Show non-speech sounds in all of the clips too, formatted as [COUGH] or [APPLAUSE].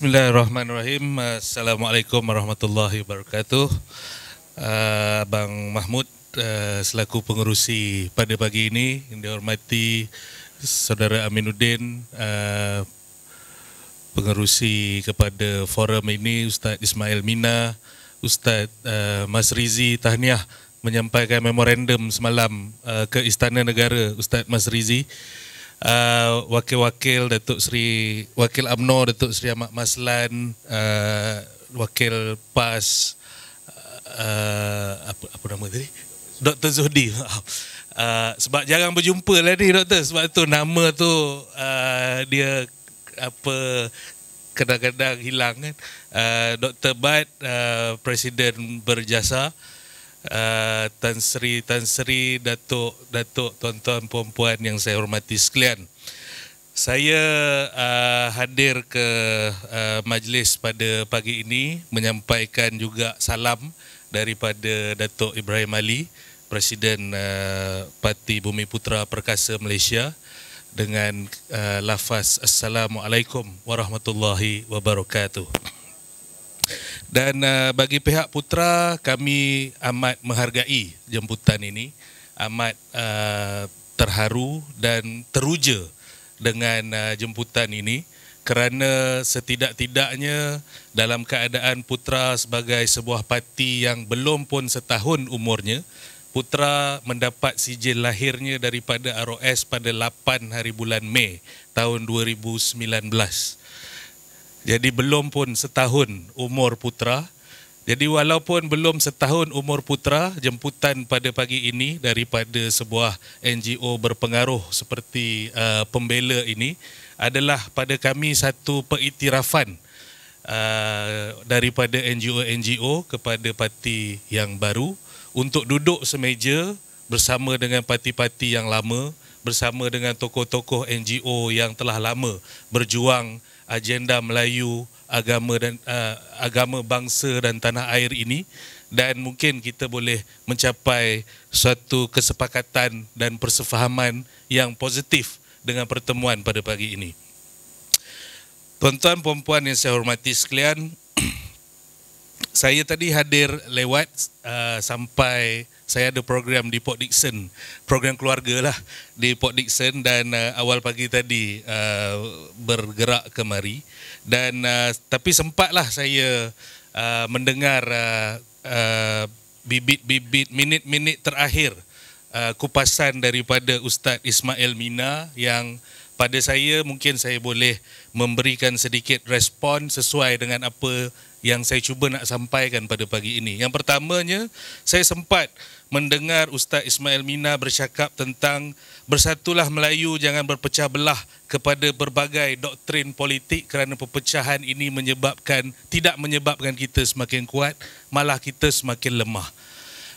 Bismillahirrahmanirrahim. Assalamualaikum warahmatullahi wabarakatuh. Eh, Abang Mahmud eh, selaku pengerusi pada pagi ini yang dihormati Saudara Aminuddin eh, pengerusi kepada forum ini Ustaz Ismail Mina, Ustaz Mas Rizi Tahniah menyampaikan memorandum semalam ke Istana Negara Ustaz Mas Rizi uh, wakil-wakil Datuk Seri Wakil UMNO Datuk Seri Ahmad Maslan uh, wakil PAS uh, apa apa nama tadi Dr Zuhdi [LAUGHS] uh, sebab jarang berjumpa lah ni doktor sebab tu nama tu uh, dia apa kadang-kadang hilang kan uh, Dr Bad uh, presiden berjasa uh, Uh, Tan Sri, Tan Sri, Datuk, Datuk, tuan-tuan, puan-puan yang saya hormati sekalian. Saya uh, hadir ke uh, majlis pada pagi ini menyampaikan juga salam daripada Datuk Ibrahim Ali, Presiden uh, Parti Bumi Putra Perkasa Malaysia dengan uh, lafaz Assalamualaikum Warahmatullahi Wabarakatuh. Dan uh, bagi pihak putra kami amat menghargai jemputan ini, amat uh, terharu dan teruja dengan uh, jemputan ini kerana setidak-tidaknya dalam keadaan putra sebagai sebuah parti yang belum pun setahun umurnya putra mendapat sijil lahirnya daripada ROS pada 8 hari bulan Mei tahun 2019. Jadi belum pun setahun umur putra. Jadi walaupun belum setahun umur putra, jemputan pada pagi ini daripada sebuah NGO berpengaruh seperti uh, pembela ini adalah pada kami satu pengiktirafan uh, daripada NGO-NGO kepada parti yang baru untuk duduk semeja bersama dengan parti-parti yang lama, bersama dengan tokoh-tokoh NGO yang telah lama berjuang agenda Melayu, agama dan uh, agama bangsa dan tanah air ini dan mungkin kita boleh mencapai suatu kesepakatan dan persefahaman yang positif dengan pertemuan pada pagi ini. Tuan-tuan puan-puan yang saya hormati sekalian, [CLEARS THROAT] saya tadi hadir lewat uh, sampai saya ada program di Port Dixon, program keluarga lah di Port Dixon dan uh, awal pagi tadi uh, bergerak kemari dan uh, tapi sempatlah saya uh, mendengar uh, uh, bibit-bibit minit-minit terakhir uh, kupasan daripada Ustaz Ismail Mina yang pada saya mungkin saya boleh memberikan sedikit respon sesuai dengan apa yang saya cuba nak sampaikan pada pagi ini. Yang pertamanya, saya sempat mendengar Ustaz Ismail Mina bercakap tentang bersatulah Melayu jangan berpecah belah kepada berbagai doktrin politik kerana perpecahan ini menyebabkan tidak menyebabkan kita semakin kuat, malah kita semakin lemah.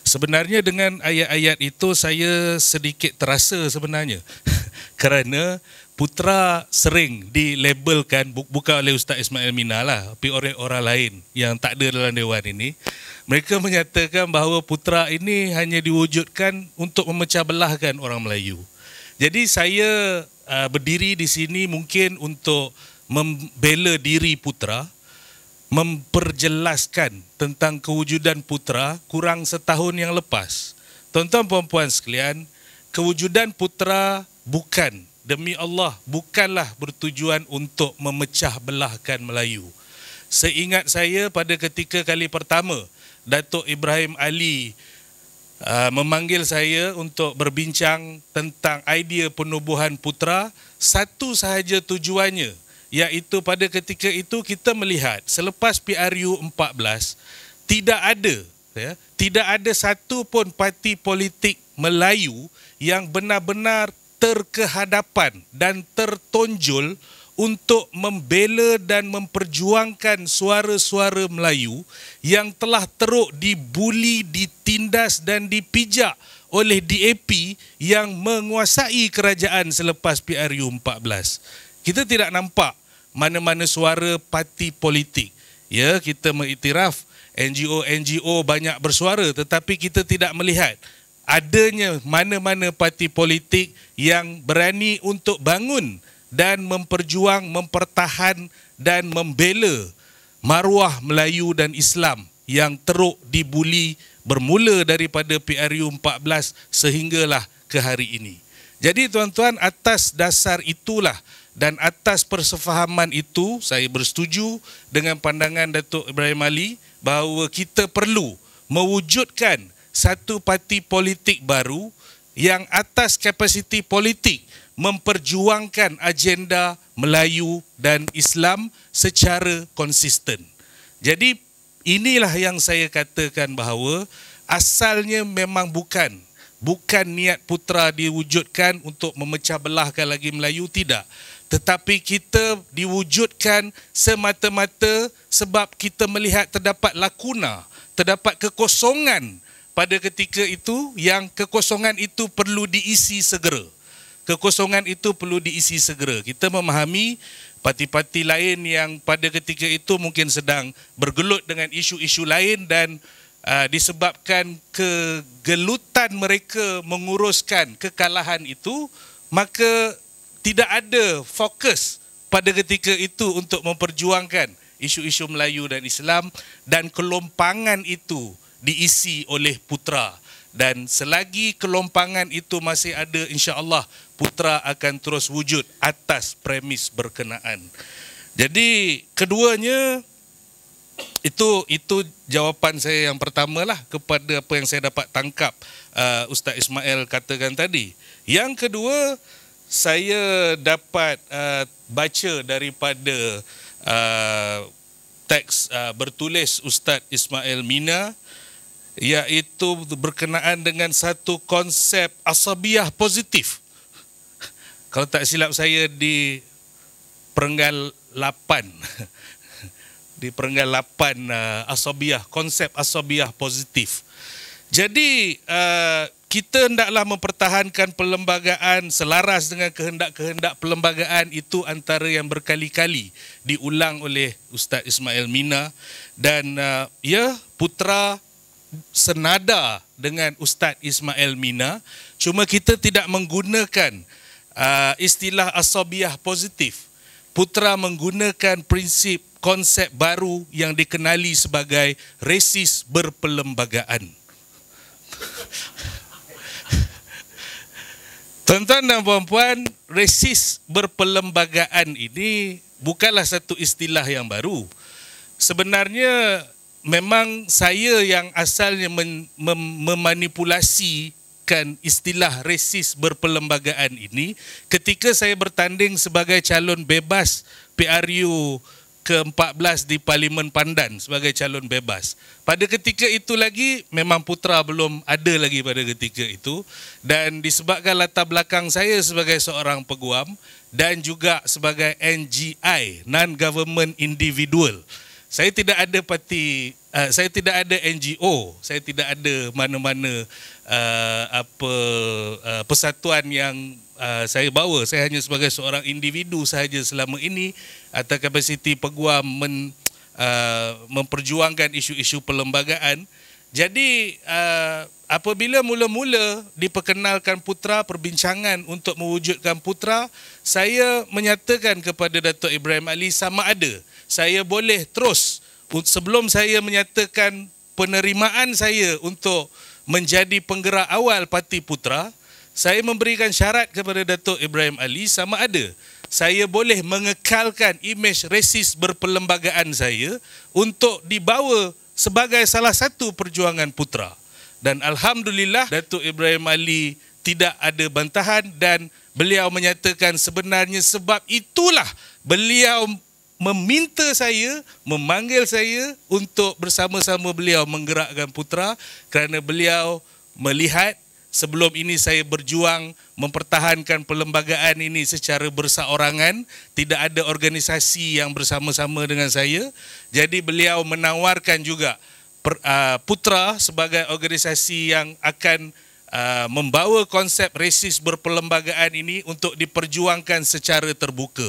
Sebenarnya dengan ayat-ayat itu saya sedikit terasa sebenarnya. [LAUGHS] kerana putra sering dilabelkan bukan oleh Ustaz Ismail Mina lah tapi oleh orang lain yang tak ada dalam dewan ini mereka menyatakan bahawa putra ini hanya diwujudkan untuk memecah belahkan orang Melayu jadi saya uh, berdiri di sini mungkin untuk membela diri putra memperjelaskan tentang kewujudan putra kurang setahun yang lepas tuan-tuan puan-puan sekalian kewujudan putra bukan demi Allah bukanlah bertujuan untuk memecah belahkan Melayu. Seingat saya pada ketika kali pertama Datuk Ibrahim Ali uh, memanggil saya untuk berbincang tentang idea penubuhan putra, satu sahaja tujuannya iaitu pada ketika itu kita melihat selepas PRU 14 tidak ada ya, tidak ada satu pun parti politik Melayu yang benar-benar terkehadapan dan tertonjol untuk membela dan memperjuangkan suara-suara Melayu yang telah teruk dibuli, ditindas dan dipijak oleh DAP yang menguasai kerajaan selepas PRU 14. Kita tidak nampak mana-mana suara parti politik. Ya, kita mengiktiraf NGO-NGO banyak bersuara tetapi kita tidak melihat adanya mana-mana parti politik yang berani untuk bangun dan memperjuang, mempertahan dan membela maruah Melayu dan Islam yang teruk dibuli bermula daripada PRU 14 sehinggalah ke hari ini. Jadi tuan-tuan atas dasar itulah dan atas persefahaman itu saya bersetuju dengan pandangan Datuk Ibrahim Ali bahawa kita perlu mewujudkan satu parti politik baru yang atas kapasiti politik memperjuangkan agenda Melayu dan Islam secara konsisten. Jadi inilah yang saya katakan bahawa asalnya memang bukan bukan niat putra diwujudkan untuk memecah belahkan lagi Melayu tidak tetapi kita diwujudkan semata-mata sebab kita melihat terdapat lakuna terdapat kekosongan pada ketika itu yang kekosongan itu perlu diisi segera. Kekosongan itu perlu diisi segera. Kita memahami parti-parti lain yang pada ketika itu mungkin sedang bergelut dengan isu-isu lain dan uh, disebabkan kegelutan mereka menguruskan kekalahan itu, maka tidak ada fokus pada ketika itu untuk memperjuangkan isu-isu Melayu dan Islam dan kelompangan itu diisi oleh putra dan selagi kelompangan itu masih ada insya-Allah putra akan terus wujud atas premis berkenaan. Jadi keduanya itu itu jawapan saya yang pertamalah kepada apa yang saya dapat tangkap uh, Ustaz Ismail katakan tadi. Yang kedua saya dapat uh, baca daripada uh, teks uh, bertulis Ustaz Ismail Mina iaitu berkenaan dengan satu konsep asabiah positif. Kalau tak silap saya di perenggal 8 [LAUGHS] di perenggal 8 uh, asabiah konsep asabiah positif. Jadi uh, kita hendaklah mempertahankan perlembagaan selaras dengan kehendak-kehendak perlembagaan itu antara yang berkali-kali diulang oleh Ustaz Ismail Mina dan uh, ya putra senada dengan Ustaz Ismail Mina cuma kita tidak menggunakan uh, istilah asabiah positif putra menggunakan prinsip konsep baru yang dikenali sebagai resis berpelembagaan [LAUGHS] Tuan-tuan dan puan-puan, resis berpelembagaan ini bukanlah satu istilah yang baru. Sebenarnya memang saya yang asalnya mem, mem, memanipulasikan istilah resis berpelembagaan ini ketika saya bertanding sebagai calon bebas PRU ke-14 di Parlimen Pandan sebagai calon bebas. Pada ketika itu lagi memang putra belum ada lagi pada ketika itu dan disebabkan latar belakang saya sebagai seorang peguam dan juga sebagai NGI non government individual saya tidak ada parti uh, saya tidak ada NGO saya tidak ada mana-mana uh, apa uh, persatuan yang uh, saya bawa saya hanya sebagai seorang individu sahaja selama ini atau kapasiti peguam men, uh, memperjuangkan isu-isu perlembagaan jadi uh, Apabila mula-mula diperkenalkan putra perbincangan untuk mewujudkan putra, saya menyatakan kepada Datuk Ibrahim Ali sama ada saya boleh terus sebelum saya menyatakan penerimaan saya untuk menjadi penggerak awal parti putra, saya memberikan syarat kepada Datuk Ibrahim Ali sama ada saya boleh mengekalkan imej resis berperlembagaan saya untuk dibawa sebagai salah satu perjuangan putra dan alhamdulillah Datuk Ibrahim Ali tidak ada bantahan dan beliau menyatakan sebenarnya sebab itulah beliau meminta saya memanggil saya untuk bersama-sama beliau menggerakkan putra kerana beliau melihat sebelum ini saya berjuang mempertahankan perlembagaan ini secara bersaorangan tidak ada organisasi yang bersama-sama dengan saya jadi beliau menawarkan juga Uh, putra sebagai organisasi yang akan uh, membawa konsep resis berperlembagaan ini untuk diperjuangkan secara terbuka.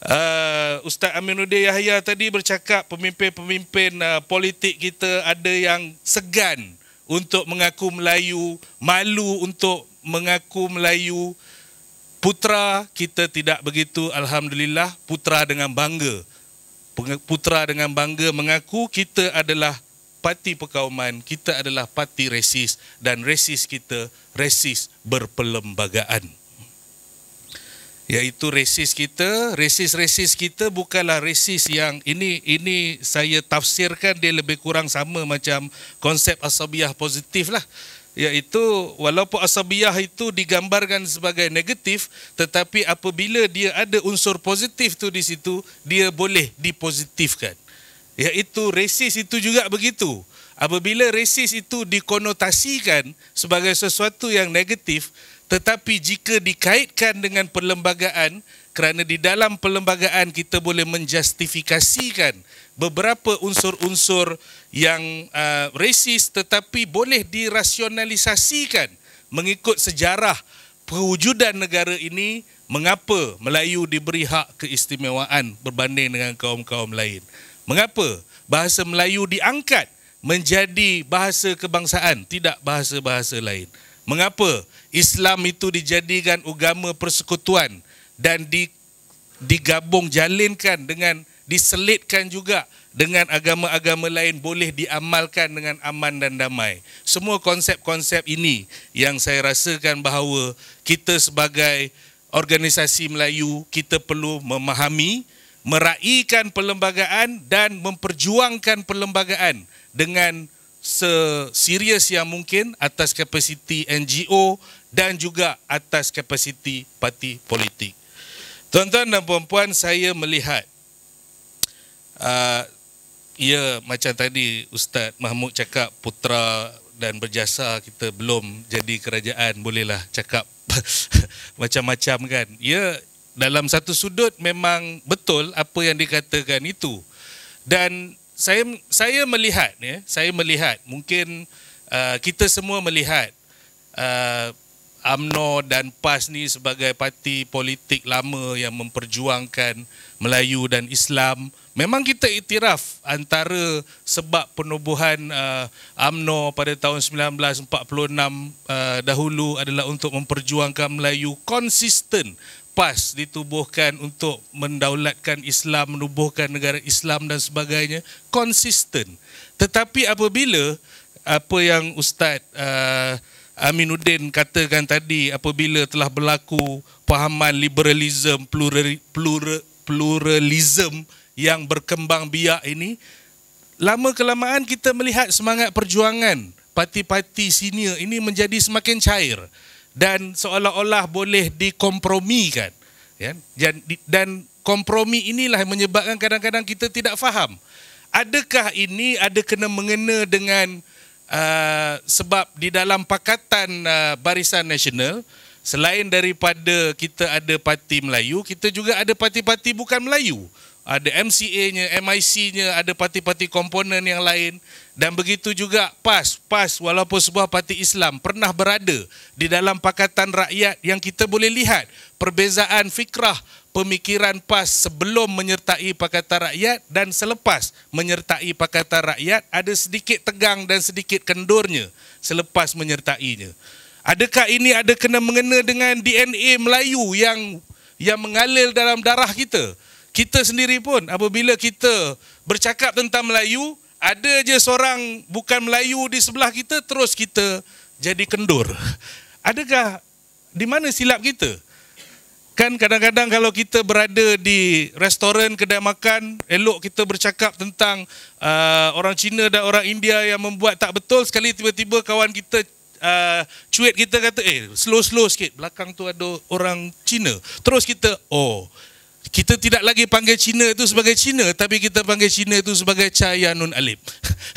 Uh, Ustaz Aminuddin Yahya tadi bercakap pemimpin-pemimpin politik kita ada yang segan untuk mengaku Melayu, malu untuk mengaku Melayu. Putra kita tidak begitu, Alhamdulillah, putra dengan bangga putra dengan bangga mengaku kita adalah parti perkauman, kita adalah parti resis dan resis kita resis berpelembagaan, yaitu resis kita, resis-resis kita bukanlah resis yang ini ini saya tafsirkan dia lebih kurang sama macam konsep asabiah positif lah iaitu walaupun asabiyah itu digambarkan sebagai negatif tetapi apabila dia ada unsur positif tu di situ dia boleh dipositifkan iaitu resis itu juga begitu apabila resis itu dikonotasikan sebagai sesuatu yang negatif tetapi jika dikaitkan dengan perlembagaan kerana di dalam perlembagaan kita boleh menjustifikasikan beberapa unsur-unsur yang uh, rasis tetapi boleh dirasionalisasikan mengikut sejarah perwujudan negara ini mengapa Melayu diberi hak keistimewaan berbanding dengan kaum-kaum lain mengapa bahasa Melayu diangkat menjadi bahasa kebangsaan tidak bahasa-bahasa lain mengapa Islam itu dijadikan agama persekutuan dan di digabung jalinkan dengan diselitkan juga dengan agama-agama lain boleh diamalkan dengan aman dan damai. Semua konsep-konsep ini yang saya rasakan bahawa kita sebagai organisasi Melayu kita perlu memahami, meraihkan perlembagaan dan memperjuangkan perlembagaan dengan seserius yang mungkin atas kapasiti NGO dan juga atas kapasiti parti politik. Tuan-tuan dan puan-puan, saya melihat uh, ya macam tadi Ustaz Mahmud cakap putra dan berjasa kita belum jadi kerajaan bolehlah cakap [LAUGHS] macam-macam kan ya dalam satu sudut memang betul apa yang dikatakan itu dan saya saya melihat ya saya melihat mungkin uh, kita semua melihat uh, ah, AMNO dan PAS ni sebagai parti politik lama yang memperjuangkan Melayu dan Islam Memang kita itiraf antara sebab penubuhan uh, AMNO pada tahun 1946 uh, dahulu adalah untuk memperjuangkan Melayu konsisten PAS ditubuhkan untuk mendaulatkan Islam, menubuhkan negara Islam dan sebagainya, konsisten. Tetapi apabila apa yang Ustaz uh, Aminuddin katakan tadi, apabila telah berlaku pahaman liberalisme plural, plural, pluralism, yang berkembang biak ini lama kelamaan kita melihat semangat perjuangan parti-parti senior ini menjadi semakin cair dan seolah-olah boleh dikompromikan ya. dan, kompromi inilah menyebabkan kadang-kadang kita tidak faham adakah ini ada kena mengena dengan uh, sebab di dalam pakatan uh, barisan nasional selain daripada kita ada parti Melayu kita juga ada parti-parti bukan Melayu ada MCA-nya, MIC-nya, ada parti-parti komponen yang lain dan begitu juga PAS, PAS walaupun sebuah parti Islam pernah berada di dalam Pakatan Rakyat yang kita boleh lihat perbezaan fikrah pemikiran PAS sebelum menyertai Pakatan Rakyat dan selepas menyertai Pakatan Rakyat ada sedikit tegang dan sedikit kendurnya selepas menyertainya. Adakah ini ada kena mengena dengan DNA Melayu yang yang mengalir dalam darah kita? kita sendiri pun apabila kita bercakap tentang Melayu, ada je seorang bukan Melayu di sebelah kita terus kita jadi kendur. [LAUGHS] Adakah di mana silap kita? Kan kadang-kadang kalau kita berada di restoran, kedai makan, elok kita bercakap tentang uh, orang Cina dan orang India yang membuat tak betul, sekali tiba-tiba kawan kita uh, cuit kita kata, eh slow-slow sikit, belakang tu ada orang Cina. Terus kita, oh kita tidak lagi panggil Cina itu sebagai Cina tapi kita panggil Cina itu sebagai Chaya Nun Alim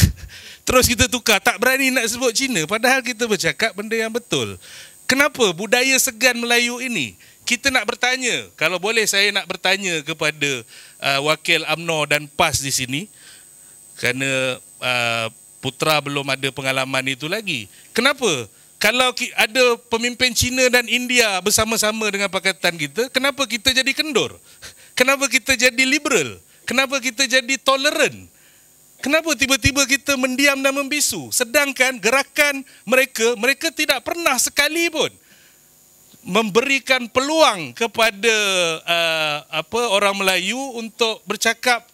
[LAUGHS] terus kita tukar tak berani nak sebut Cina padahal kita bercakap benda yang betul kenapa budaya segan Melayu ini kita nak bertanya kalau boleh saya nak bertanya kepada uh, wakil AMNO dan PAS di sini kerana uh, putra belum ada pengalaman itu lagi kenapa kalau ada pemimpin Cina dan India bersama-sama dengan pakatan kita, kenapa kita jadi kendur? [LAUGHS] Kenapa kita jadi liberal? Kenapa kita jadi toleran? Kenapa tiba-tiba kita mendiam dan membisu? Sedangkan gerakan mereka, mereka tidak pernah sekali pun memberikan peluang kepada uh, apa orang Melayu untuk bercakap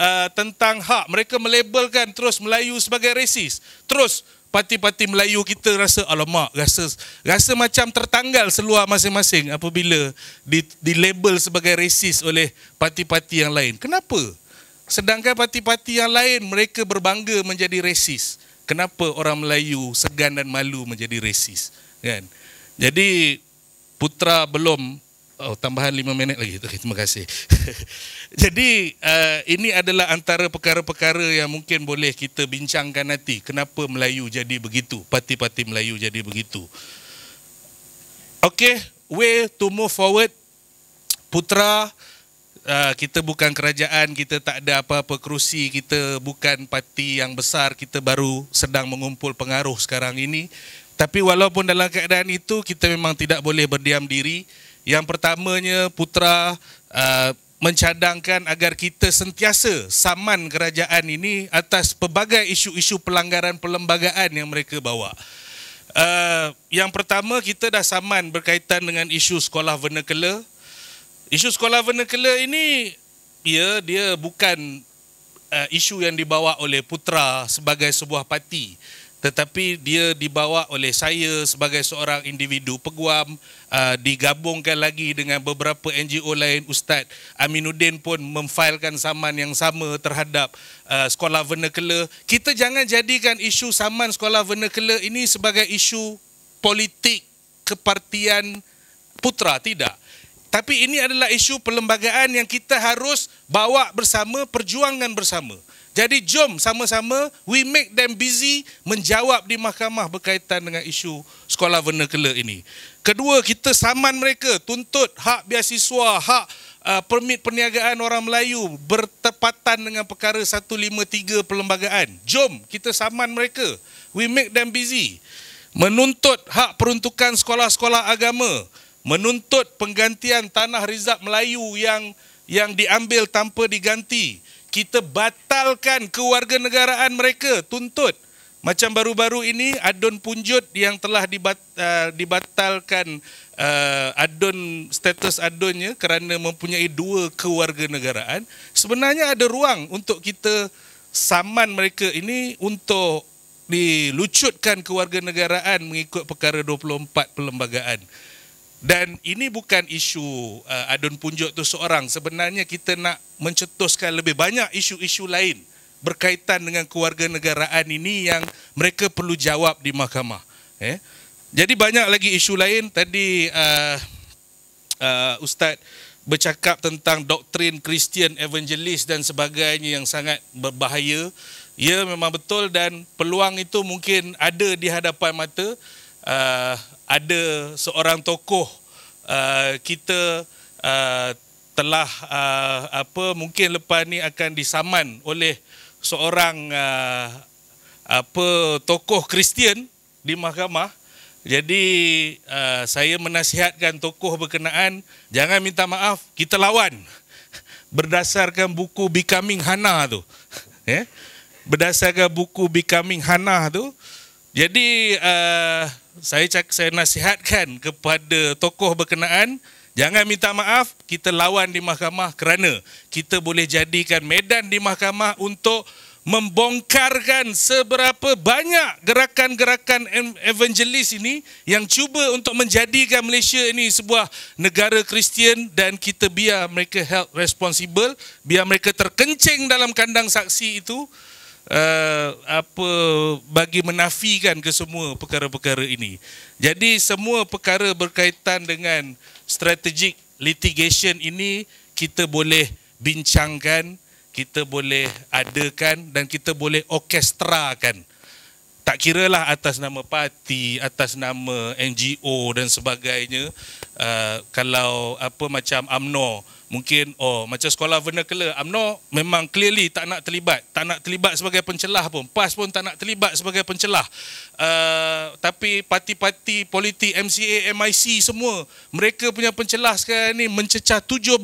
uh, tentang hak. Mereka melabelkan terus Melayu sebagai resis. Terus parti-parti Melayu kita rasa alamak rasa rasa macam tertanggal seluar masing-masing apabila di di label sebagai resis oleh parti-parti yang lain. Kenapa? Sedangkan parti-parti yang lain mereka berbangga menjadi resis. Kenapa orang Melayu segan dan malu menjadi resis? Kan? Jadi putra belum Oh, tambahan lima minit lagi. Okay, terima kasih. [LAUGHS] Jadi, uh, ini adalah antara perkara-perkara yang mungkin boleh kita bincangkan nanti. Kenapa Melayu jadi begitu? Parti-parti Melayu jadi begitu. Okay, way to move forward. Putra, uh, kita bukan kerajaan, kita tak ada apa-apa kerusi, kita bukan parti yang besar, kita baru sedang mengumpul pengaruh sekarang ini. Tapi walaupun dalam keadaan itu, kita memang tidak boleh berdiam diri. Yang pertamanya putra uh, mencadangkan agar kita sentiasa saman kerajaan ini atas pelbagai isu-isu pelanggaran perlembagaan yang mereka bawa. Uh, yang pertama kita dah saman berkaitan dengan isu sekolah vernacular. Isu sekolah vernacular ini ya dia bukan uh, isu yang dibawa oleh putra sebagai sebuah parti tetapi dia dibawa oleh saya sebagai seorang individu peguam uh, digabungkan lagi dengan beberapa NGO lain Ustaz Aminuddin pun memfailkan saman yang sama terhadap uh, sekolah vernacular kita jangan jadikan isu saman sekolah vernacular ini sebagai isu politik kepartian putra tidak tapi ini adalah isu perlembagaan yang kita harus bawa bersama perjuangan bersama jadi jom sama-sama we make them busy menjawab di mahkamah berkaitan dengan isu sekolah vernacular ini. Kedua, kita saman mereka tuntut hak biasiswa, hak uh, permit perniagaan orang Melayu bertepatan dengan perkara 153 perlembagaan. Jom kita saman mereka. We make them busy. Menuntut hak peruntukan sekolah-sekolah agama, menuntut penggantian tanah rizab Melayu yang yang diambil tanpa diganti kita batalkan kewarganegaraan mereka tuntut macam baru-baru ini adun punjut yang telah uh, dibatalkan uh, adun status adunnya kerana mempunyai dua kewarganegaraan sebenarnya ada ruang untuk kita saman mereka ini untuk dilucutkan kewarganegaraan mengikut perkara 24 perlembagaan dan ini bukan isu uh, adun punjuk tu seorang. Sebenarnya kita nak mencetuskan lebih banyak isu-isu lain berkaitan dengan keluarga negaraan ini yang mereka perlu jawab di mahkamah. Eh? Jadi banyak lagi isu lain. Tadi uh, uh, Ustaz bercakap tentang doktrin Christian Evangelis dan sebagainya yang sangat berbahaya. Ya memang betul dan peluang itu mungkin ada di hadapan mata. Uh, ada seorang tokoh uh, kita uh, telah uh, apa mungkin lepas ni akan disaman oleh seorang uh, apa tokoh Kristian di mahkamah. Jadi uh, saya menasihatkan tokoh berkenaan jangan minta maaf, kita lawan [LAUGHS] berdasarkan buku Becoming Hana tu. [LAUGHS] Ya. Berdasarkan buku Becoming Hana tu, jadi uh, saya cak, saya nasihatkan kepada tokoh berkenaan jangan minta maaf, kita lawan di mahkamah kerana kita boleh jadikan medan di mahkamah untuk membongkarkan seberapa banyak gerakan-gerakan evangelis ini yang cuba untuk menjadikan Malaysia ini sebuah negara Kristian dan kita biar mereka held responsible, biar mereka terkencing dalam kandang saksi itu. Eh, apa bagi menafikan kesemua perkara-perkara ini. Jadi semua perkara berkaitan dengan strategic litigation ini kita boleh bincangkan, kita boleh adakan dan kita boleh orkestrakan. Tak kira lah atas nama parti, atas nama NGO dan sebagainya. Uh, kalau apa macam AMNO, mungkin oh macam sekolah vernacular UMNO memang clearly tak nak terlibat tak nak terlibat sebagai pencelah pun PAS pun tak nak terlibat sebagai pencelah uh, tapi parti-parti politik MCA, MIC semua mereka punya pencelah sekarang ni mencecah 17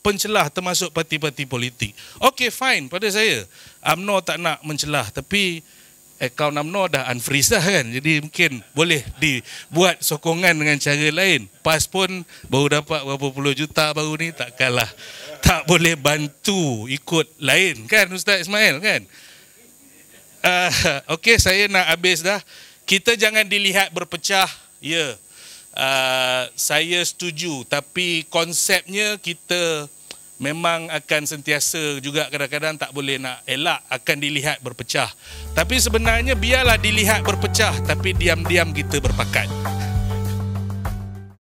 pencelah termasuk parti-parti politik Okay, fine pada saya UMNO tak nak mencelah tapi akaun UMNO dah unfreeze dah kan. Jadi mungkin boleh dibuat sokongan dengan cara lain. PAS pun baru dapat berapa puluh juta baru ni tak kalah. Tak boleh bantu ikut lain kan Ustaz Ismail kan. Uh, Okey saya nak habis dah. Kita jangan dilihat berpecah. Ya. Yeah. Uh, saya setuju tapi konsepnya kita memang akan sentiasa juga kadang-kadang tak boleh nak elak akan dilihat berpecah. Tapi sebenarnya biarlah dilihat berpecah tapi diam-diam kita berpakat.